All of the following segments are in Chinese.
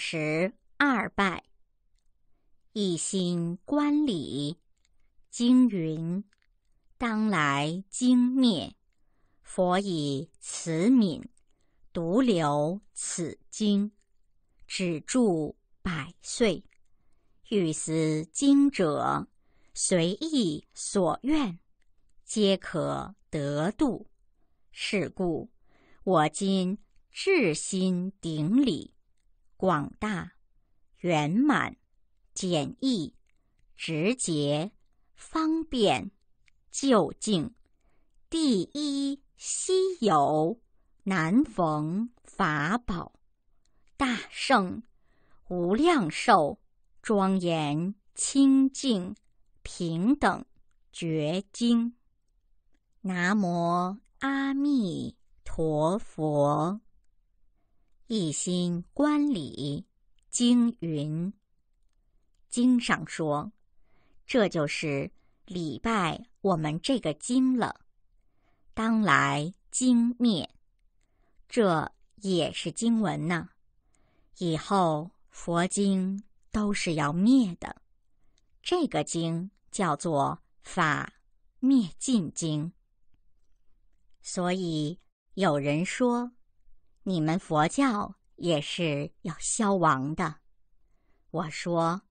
十二拜，一心观礼。经云：“当来经灭，佛以慈悯，独留此经，止住百岁。欲思经者，随意所愿，皆可得度。是故，我今至心顶礼。”广大圆满简易直接方便究竟第一稀有难逢法宝大圣无量寿庄严清净平等绝经。南无阿弥陀佛。一心观礼，经云：“经上说，这就是礼拜我们这个经了。当来经灭，这也是经文呢。以后佛经都是要灭的，这个经叫做法灭尽经。所以有人说。”你们佛教也是要消亡的，我说，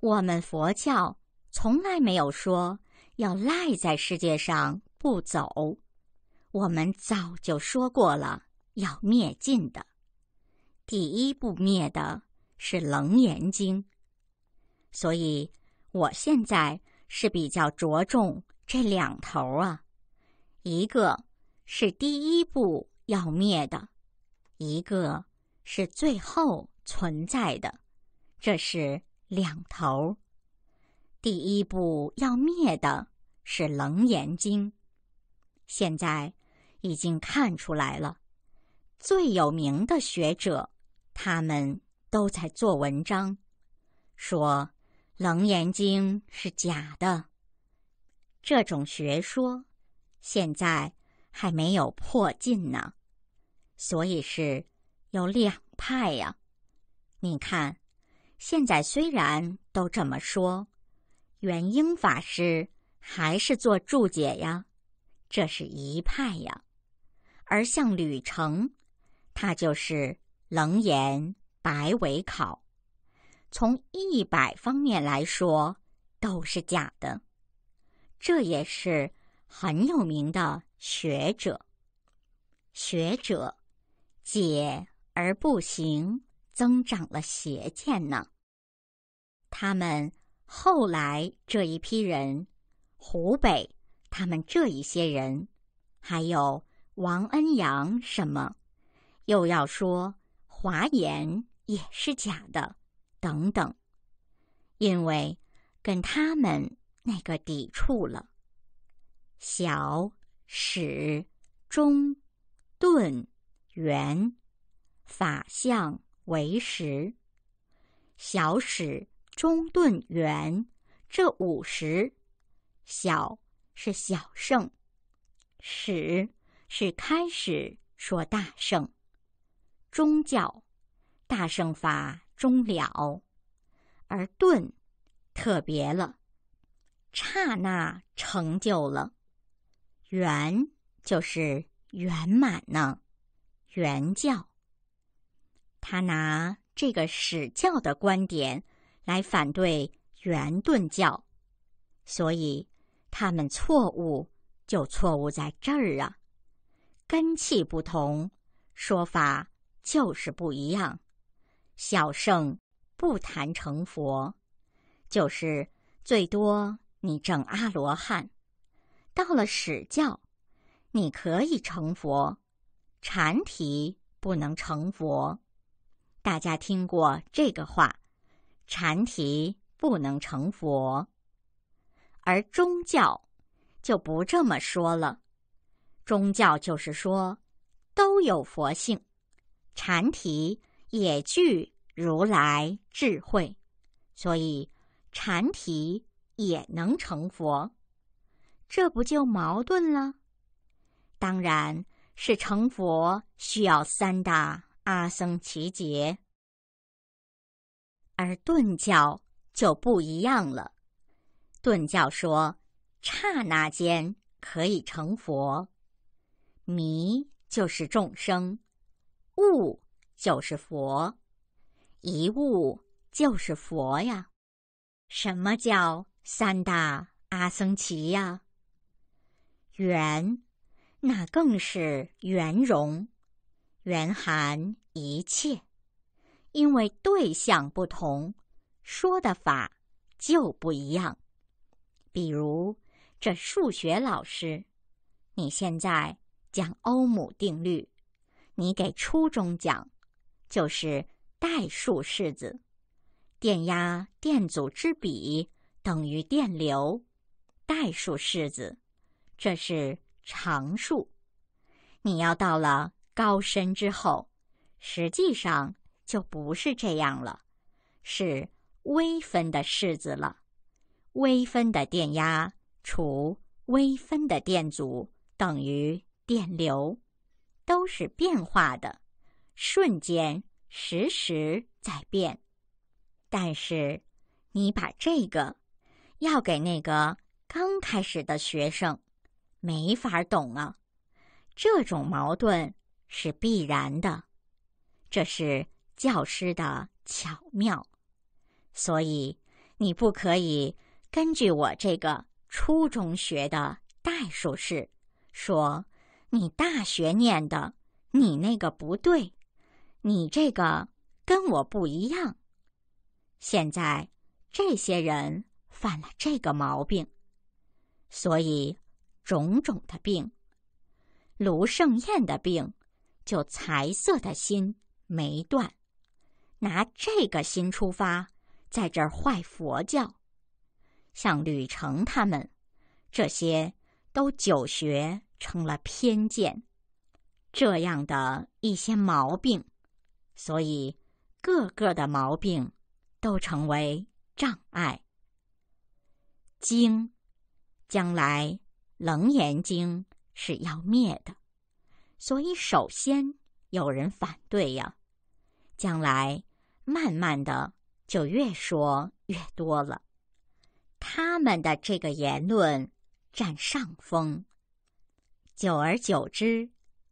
我们佛教从来没有说要赖在世界上不走，我们早就说过了要灭尽的。第一部灭的是《楞严经》，所以我现在是比较着重这两头啊，一个是第一部要灭的。一个是最后存在的，这是两头。第一步要灭的是《楞严经》，现在已经看出来了。最有名的学者，他们都在做文章，说《楞严经》是假的。这种学说，现在还没有破尽呢。所以是，有两派呀。你看，现在虽然都这么说，元英法师还是做注解呀，这是一派呀。而像吕程，他就是冷严白为考，从一百方面来说都是假的。这也是很有名的学者，学者。解而不行，增长了邪见呢。他们后来这一批人，湖北他们这一些人，还有王恩阳什么，又要说华严也是假的，等等。因为跟他们那个抵触了，小史中顿。圆、法相为十，小始中顿圆，这五十，小是小圣，始是开始说大圣，宗教大圣法终了，而顿特别了，刹那成就了，圆就是圆满呢。原教，他拿这个史教的观点来反对圆顿教，所以他们错误就错误在这儿啊。根气不同，说法就是不一样。小圣不谈成佛，就是最多你证阿罗汉；到了史教，你可以成佛。禅体不能成佛，大家听过这个话。禅体不能成佛，而宗教就不这么说了。宗教就是说，都有佛性，禅体也具如来智慧，所以禅体也能成佛。这不就矛盾了？当然。是成佛需要三大阿僧祇劫，而顿教就不一样了。顿教说，刹那间可以成佛。迷就是众生，悟就是佛，一悟就是佛呀。什么叫三大阿僧祇呀？缘。那更是圆融、圆含一切，因为对象不同，说的法就不一样。比如这数学老师，你现在讲欧姆定律，你给初中讲，就是代数式子，电压、电阻之比等于电流，代数式子，这是。常数，你要到了高深之后，实际上就不是这样了，是微分的式子了。微分的电压除微分的电阻等于电流，都是变化的，瞬间时时在变。但是，你把这个要给那个刚开始的学生。没法懂啊，这种矛盾是必然的，这是教师的巧妙。所以你不可以根据我这个初中学的代数式说你大学念的你那个不对，你这个跟我不一样。现在这些人犯了这个毛病，所以。种种的病，卢胜晏的病，就财色的心没断，拿这个心出发，在这儿坏佛教。像吕成他们，这些都久学成了偏见，这样的一些毛病，所以个个的毛病都成为障碍。经，将来。楞严经是要灭的，所以首先有人反对呀。将来慢慢的就越说越多了，他们的这个言论占上风。久而久之，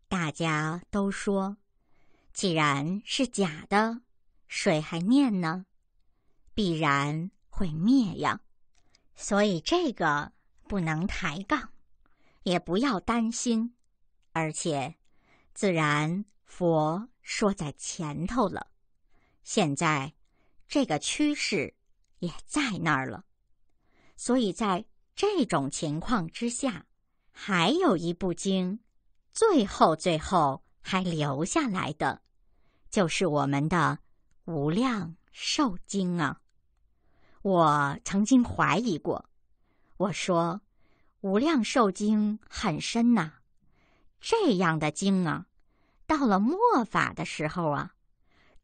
大家都说，既然是假的，谁还念呢？必然会灭呀。所以这个不能抬杠。也不要担心，而且，自然佛说在前头了。现在，这个趋势也在那儿了。所以在这种情况之下，还有一部经，最后最后还留下来的，就是我们的《无量寿经》啊。我曾经怀疑过，我说。无量寿经很深呐，这样的经啊，到了末法的时候啊，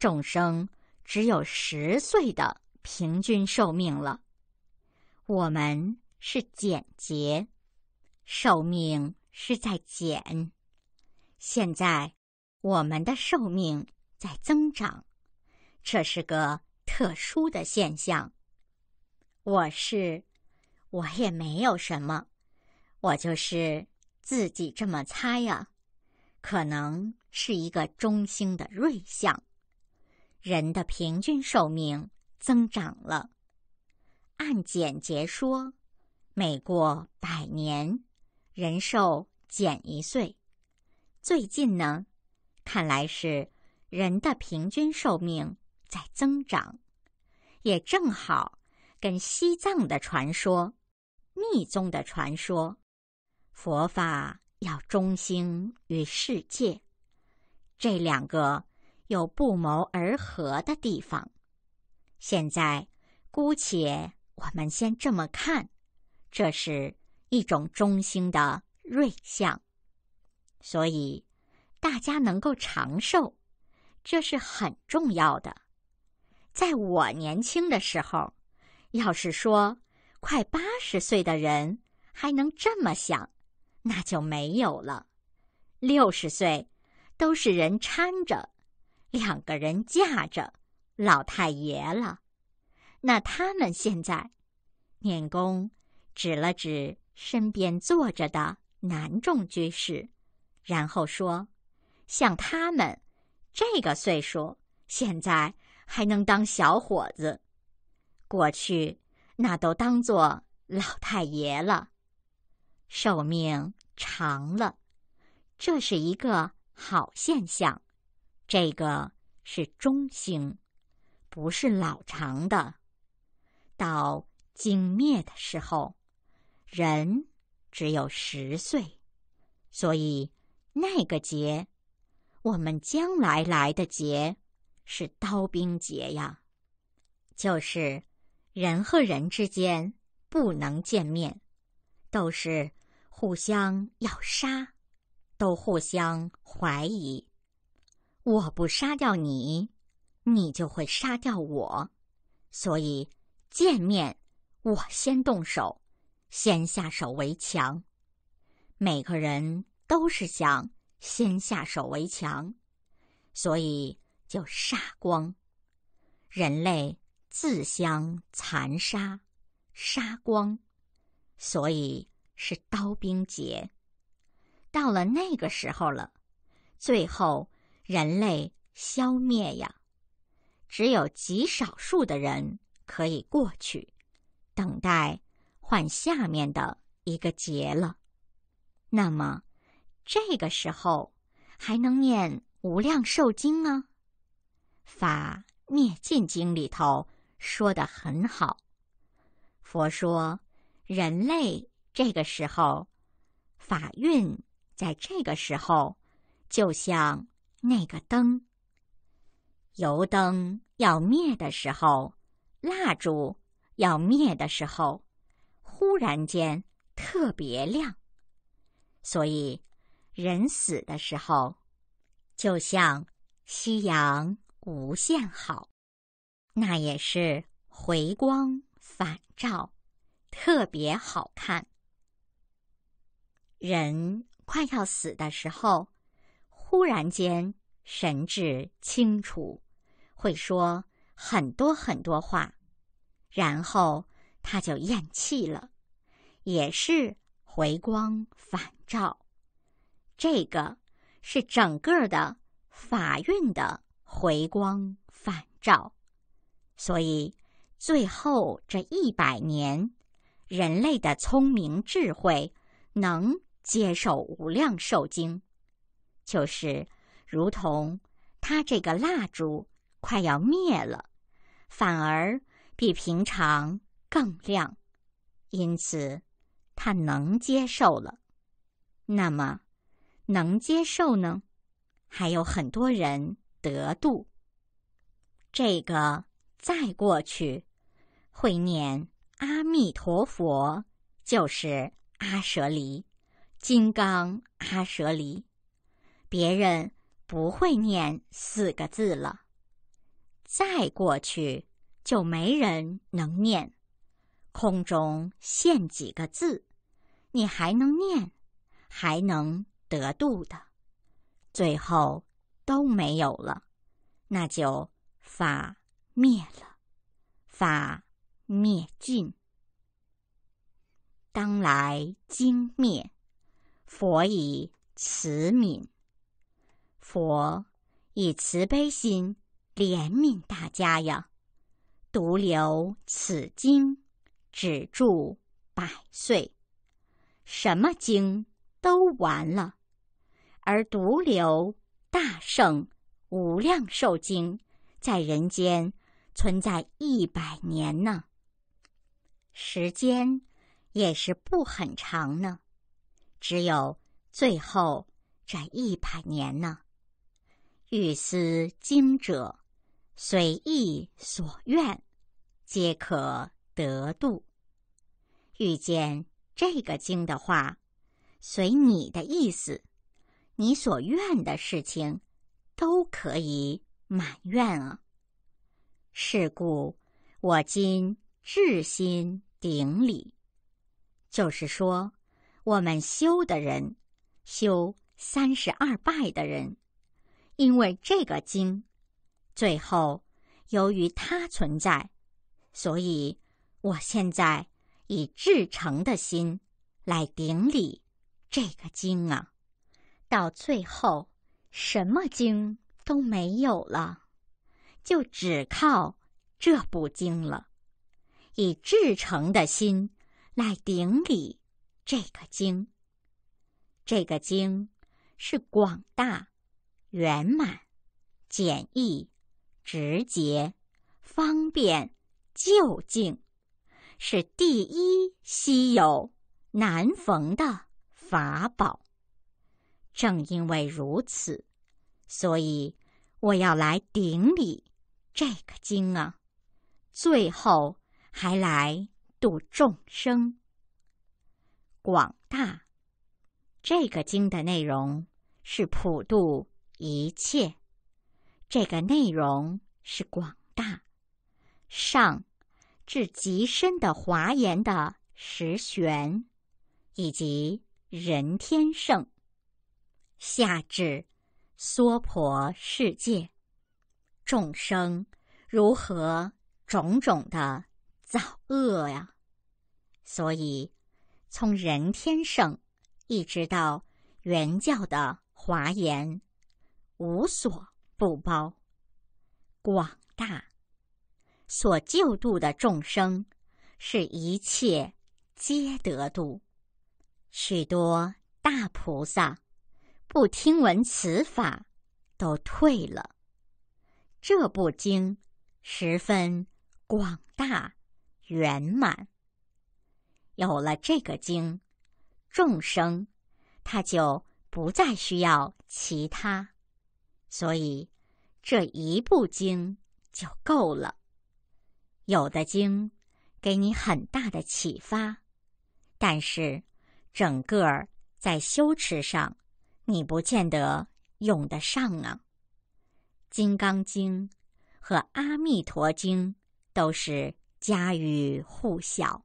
众生只有十岁的平均寿命了。我们是简洁，寿命是在减。现在我们的寿命在增长，这是个特殊的现象。我是，我也没有什么。我就是自己这么猜呀，可能是一个中星的瑞象，人的平均寿命增长了。按简洁说，每过百年，人寿减一岁。最近呢，看来是人的平均寿命在增长，也正好跟西藏的传说、密宗的传说。佛法要中心于世界，这两个有不谋而合的地方。现在，姑且我们先这么看，这是一种中心的瑞相。所以，大家能够长寿，这是很重要的。在我年轻的时候，要是说快八十岁的人还能这么想。那就没有了。六十岁，都是人搀着，两个人架着老太爷了。那他们现在，念公指了指身边坐着的南仲居士，然后说：“像他们这个岁数，现在还能当小伙子，过去那都当做老太爷了。”寿命长了，这是一个好现象。这个是中兴，不是老长的。到精灭的时候，人只有十岁，所以那个节，我们将来来的节，是刀兵节呀，就是人和人之间不能见面，都是。互相要杀，都互相怀疑。我不杀掉你，你就会杀掉我。所以见面我先动手，先下手为强。每个人都是想先下手为强，所以就杀光人类，自相残杀，杀光。所以。是刀兵劫，到了那个时候了，最后人类消灭呀，只有极少数的人可以过去，等待换下面的一个劫了。那么，这个时候还能念《无量寿经》吗？《法灭尽经》里头说的很好，佛说人类。这个时候，法运在这个时候，就像那个灯，油灯要灭的时候，蜡烛要灭的时候，忽然间特别亮。所以，人死的时候，就像夕阳无限好，那也是回光返照，特别好看。人快要死的时候，忽然间神志清楚，会说很多很多话，然后他就咽气了，也是回光返照。这个是整个的法运的回光返照，所以最后这一百年，人类的聪明智慧能。接受无量寿经，就是如同他这个蜡烛快要灭了，反而比平常更亮，因此他能接受了。那么能接受呢？还有很多人得度。这个再过去会念阿弥陀佛，就是阿舍离。金刚阿舍离，别人不会念四个字了。再过去就没人能念。空中现几个字，你还能念，还能得度的。最后都没有了，那就法灭了，法灭尽。当来经灭。佛以慈悯，佛以慈悲心怜悯大家呀。独留此经，只住百岁。什么经都完了，而独留大圣无量寿经，在人间存在一百年呢？时间也是不很长呢。只有最后这一百年呢。欲思经者，随意所愿，皆可得度。遇见这个经的话，随你的意思，你所愿的事情，都可以满愿啊。是故，我今至心顶礼，就是说。我们修的人，修三十二拜的人，因为这个经，最后由于它存在，所以我现在以至诚的心来顶礼这个经啊。到最后，什么经都没有了，就只靠这部经了，以至诚的心来顶礼。这个经，这个经，是广大、圆满、简易、直接、方便、究竟，是第一稀有难逢的法宝。正因为如此，所以我要来顶礼这个经啊！最后还来度众生。广大，这个经的内容是普度一切，这个内容是广大，上至极深的华严的实玄，以及人天圣，下至娑婆世界众生如何种种的造恶呀，所以。从人天圣，一直到原教的华严，无所不包，广大。所救度的众生，是一切皆得度。许多大菩萨不听闻此法，都退了。这部经十分广大圆满。有了这个经，众生他就不再需要其他，所以这一部经就够了。有的经给你很大的启发，但是整个在修持上，你不见得用得上啊。《金刚经》和《阿弥陀经》都是家喻户晓。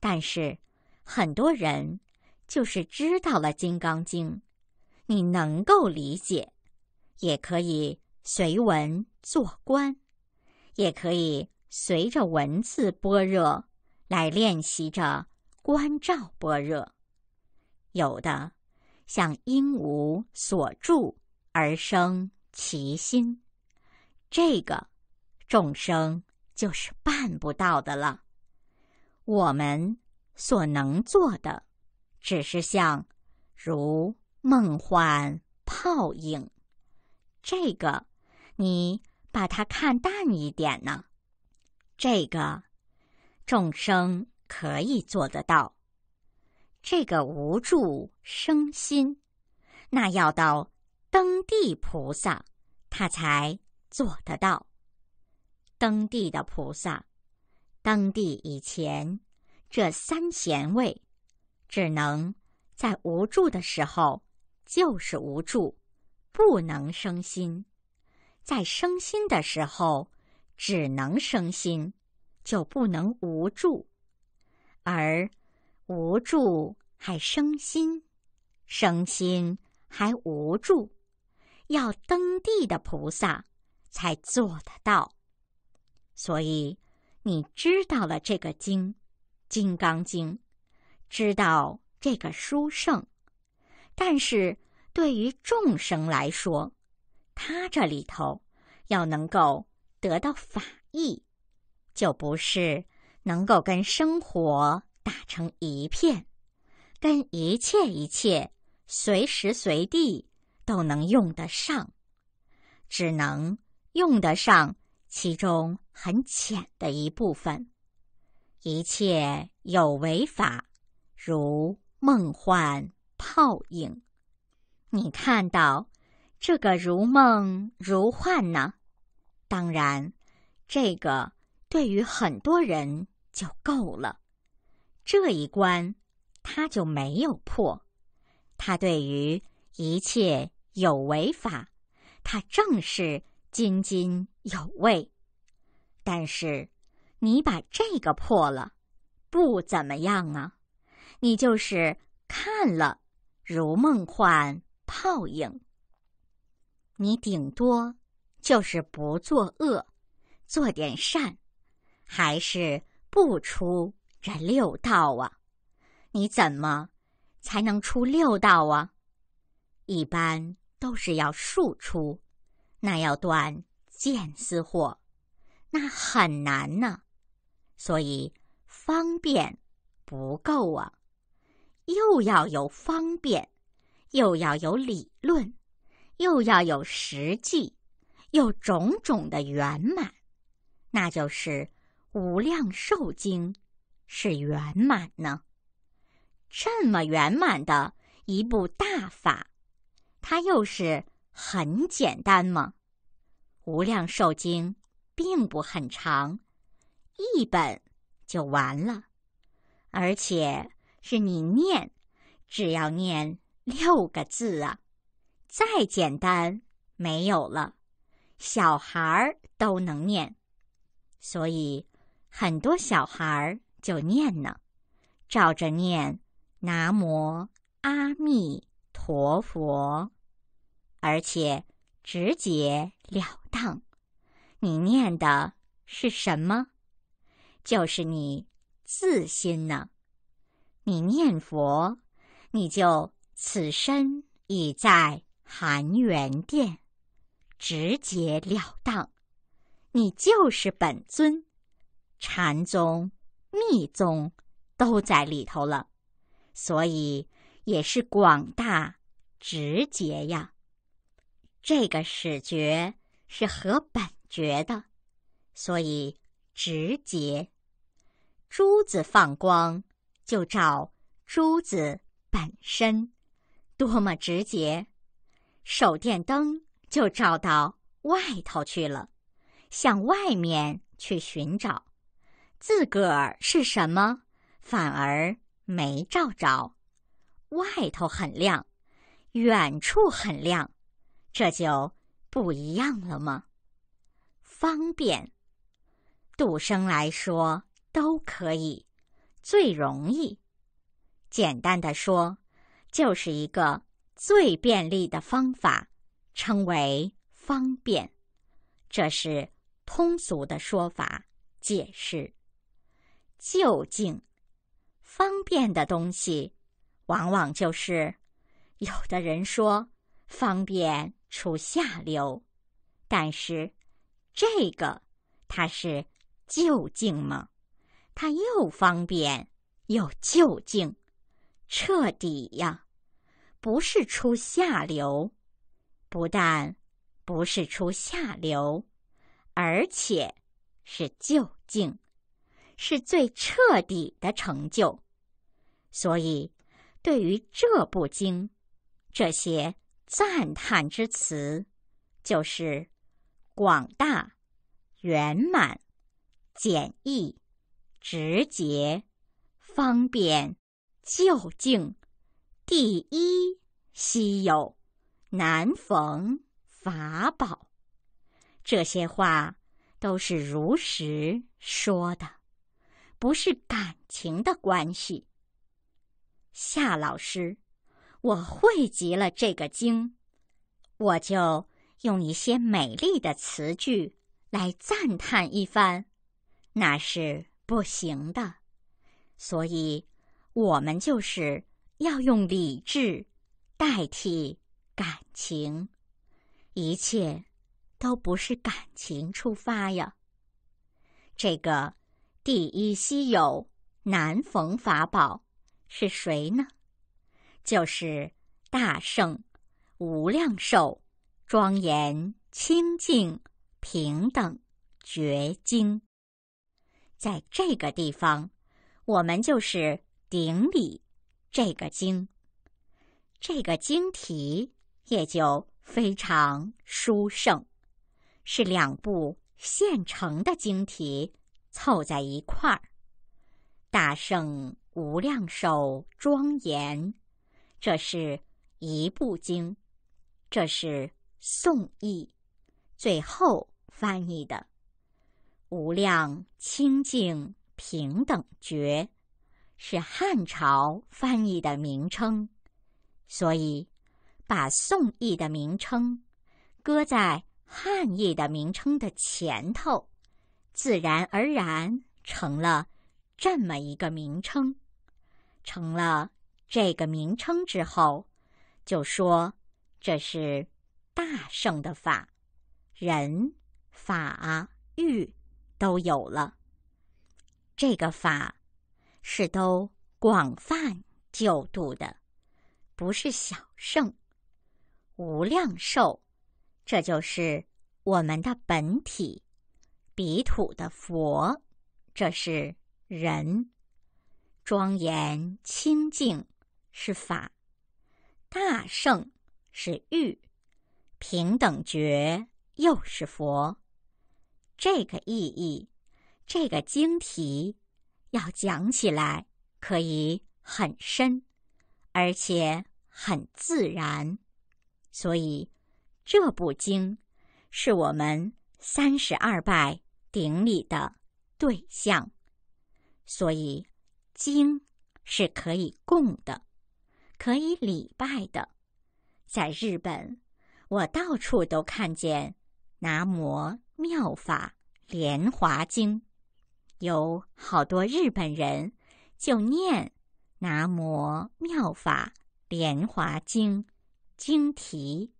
但是，很多人就是知道了《金刚经》，你能够理解，也可以随文做观，也可以随着文字般热来练习着观照般热。有的像因无所住而生其心，这个众生就是办不到的了。我们所能做的，只是像如梦幻泡影，这个你把它看淡一点呢。这个众生可以做得到，这个无助生心，那要到登地菩萨，他才做得到。登地的菩萨。登地以前，这三贤位，只能在无助的时候就是无助，不能生心；在生心的时候，只能生心，就不能无助。而无助还生心，生心还无助，要登地的菩萨才做得到。所以。你知道了这个经，《金刚经》，知道这个书圣，但是对于众生来说，他这里头要能够得到法益，就不是能够跟生活打成一片，跟一切一切随时随地都能用得上，只能用得上。其中很浅的一部分，一切有为法，如梦幻泡影。你看到这个如梦如幻呢？当然，这个对于很多人就够了。这一关他就没有破。他对于一切有为法，他正是。津津有味，但是你把这个破了，不怎么样啊！你就是看了如梦幻泡影，你顶多就是不作恶，做点善，还是不出这六道啊？你怎么才能出六道啊？一般都是要数出。那要断见思惑，那很难呢。所以方便不够啊，又要有方便，又要有理论，又要有实际，又种种的圆满，那就是《无量寿经》是圆满呢。这么圆满的一部大法，它又是。很简单吗？无量寿经并不很长，一本就完了，而且是你念，只要念六个字啊，再简单没有了，小孩儿都能念，所以很多小孩儿就念呢，照着念，南无阿弥陀佛。而且直截了当，你念的是什么？就是你自心呢。你念佛，你就此身已在含元殿，直截了当，你就是本尊，禅宗、密宗都在里头了，所以也是广大直接呀。这个始觉是合本觉的，所以直觉。珠子放光，就照珠子本身，多么直接！手电灯就照到外头去了，向外面去寻找，自个儿是什么？反而没照着，外头很亮，远处很亮。这就不一样了吗？方便，度生来说都可以，最容易。简单的说，就是一个最便利的方法，称为方便。这是通俗的说法解释。究竟方便的东西，往往就是有的人说。方便出下流，但是这个它是究竟吗？它又方便又究竟，彻底呀！不是出下流，不但不是出下流，而且是究竟，是最彻底的成就。所以，对于这部经，这些。赞叹之词，就是广大、圆满、简易、直接、方便、究竟、第一、稀有、难逢、法宝。这些话都是如实说的，不是感情的关系。夏老师。我汇集了这个经，我就用一些美丽的词句来赞叹一番，那是不行的。所以，我们就是要用理智代替感情，一切都不是感情出发呀。这个第一稀有难逢法宝是谁呢？就是大圣无量寿，庄严清净平等绝经。在这个地方，我们就是顶礼这个经，这个经题也就非常殊胜，是两部现成的经题凑在一块儿。大圣无量寿庄严。这是一部经，这是宋译，最后翻译的《无量清净平等觉》，是汉朝翻译的名称。所以，把宋译的名称搁在汉译的名称的前头，自然而然成了这么一个名称，成了。这个名称之后，就说这是大圣的法，人法欲都有了。这个法是都广泛救度的，不是小圣无量寿。这就是我们的本体，彼土的佛，这是人庄严清净。是法大圣是欲，平等觉又是佛，这个意义，这个经题要讲起来可以很深，而且很自然。所以这部经是我们三十二拜顶礼的对象，所以经是可以供的。可以礼拜的，在日本，我到处都看见《南无妙法莲华经》，有好多日本人就念《南无妙法莲华经》经题，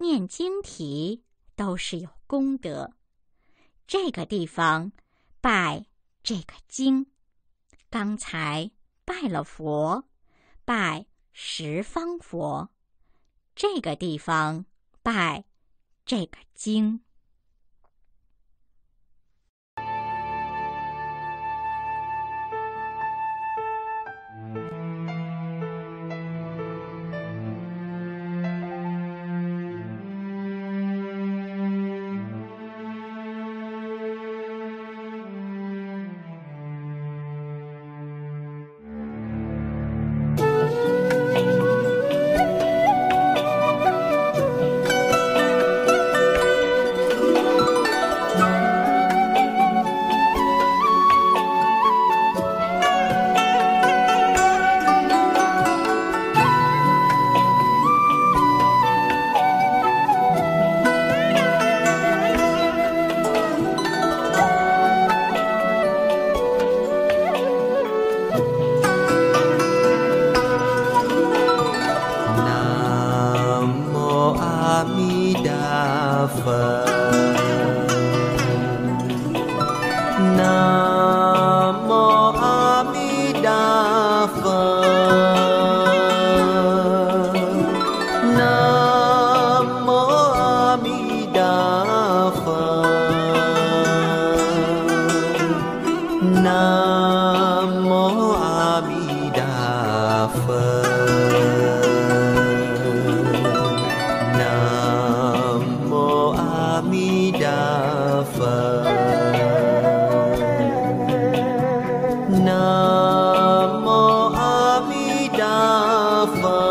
念经题都是有功德。这个地方拜这个经，刚才拜了佛，拜。十方佛，这个地方拜这个经。love.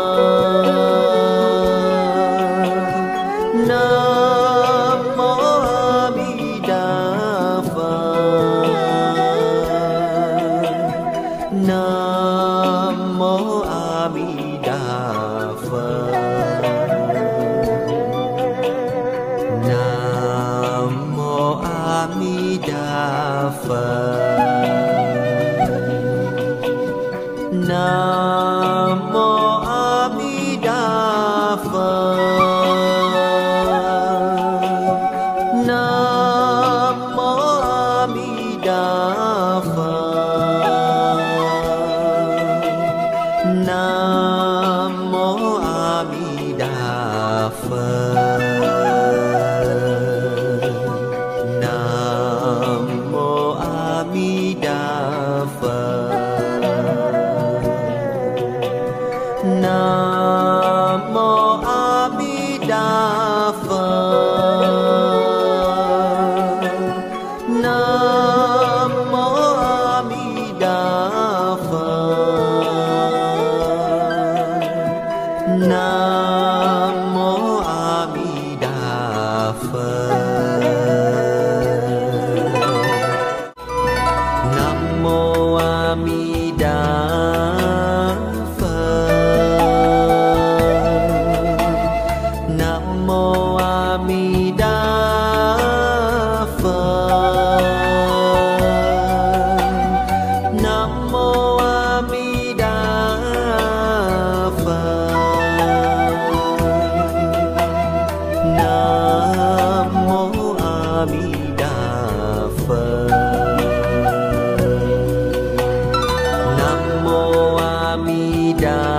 야